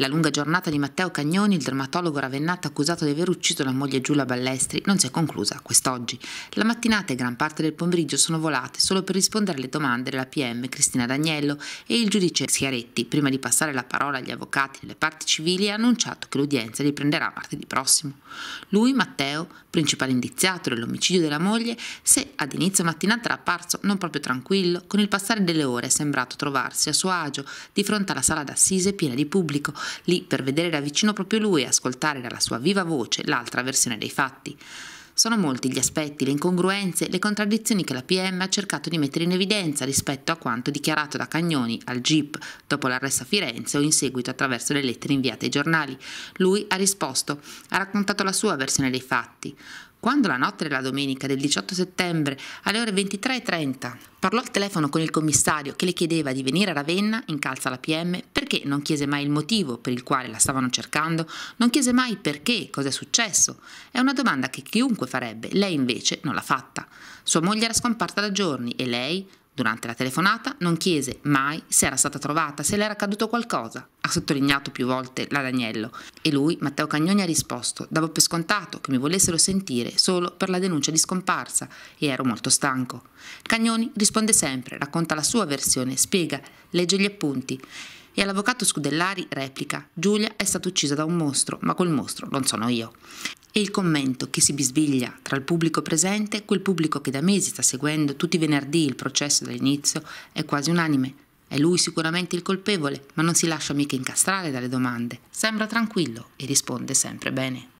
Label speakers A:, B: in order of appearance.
A: La lunga giornata di Matteo Cagnoni, il dermatologo ravennata accusato di aver ucciso la moglie Giulia Ballestri, non si è conclusa quest'oggi. La mattinata e gran parte del pomeriggio sono volate solo per rispondere alle domande della PM Cristina D'Agnello e il giudice Schiaretti, prima di passare la parola agli avvocati delle parti civili, ha annunciato che l'udienza riprenderà martedì prossimo. Lui, Matteo, principale indiziato dell'omicidio della moglie, se ad inizio mattinata era apparso non proprio tranquillo, con il passare delle ore è sembrato trovarsi a suo agio di fronte alla sala d'assise piena di pubblico lì per vedere da vicino proprio lui e ascoltare dalla sua viva voce l'altra versione dei fatti. Sono molti gli aspetti, le incongruenze, le contraddizioni che la PM ha cercato di mettere in evidenza rispetto a quanto dichiarato da Cagnoni al GIP dopo l'arresto a Firenze o in seguito attraverso le lettere inviate ai giornali. Lui ha risposto, ha raccontato la sua versione dei fatti. Quando la notte della domenica del 18 settembre alle ore 23.30 parlò al telefono con il commissario che le chiedeva di venire a Ravenna in calza alla PM perché non chiese mai il motivo per il quale la stavano cercando, non chiese mai perché, cosa è successo. È una domanda che chiunque farebbe, lei invece non l'ha fatta. Sua moglie era scomparsa da giorni e lei, Durante la telefonata non chiese mai se era stata trovata, se le era accaduto qualcosa, ha sottolineato più volte la Daniello e lui, Matteo Cagnoni, ha risposto, davo per scontato che mi volessero sentire solo per la denuncia di scomparsa e ero molto stanco. Cagnoni risponde sempre, racconta la sua versione, spiega, legge gli appunti e all'avvocato Scudellari replica Giulia è stata uccisa da un mostro, ma quel mostro non sono io. E il commento che si bisbiglia tra il pubblico presente, e quel pubblico che da mesi sta seguendo tutti i venerdì il processo dall'inizio, è quasi unanime. È lui sicuramente il colpevole, ma non si lascia mica incastrare dalle domande. Sembra tranquillo e risponde sempre bene.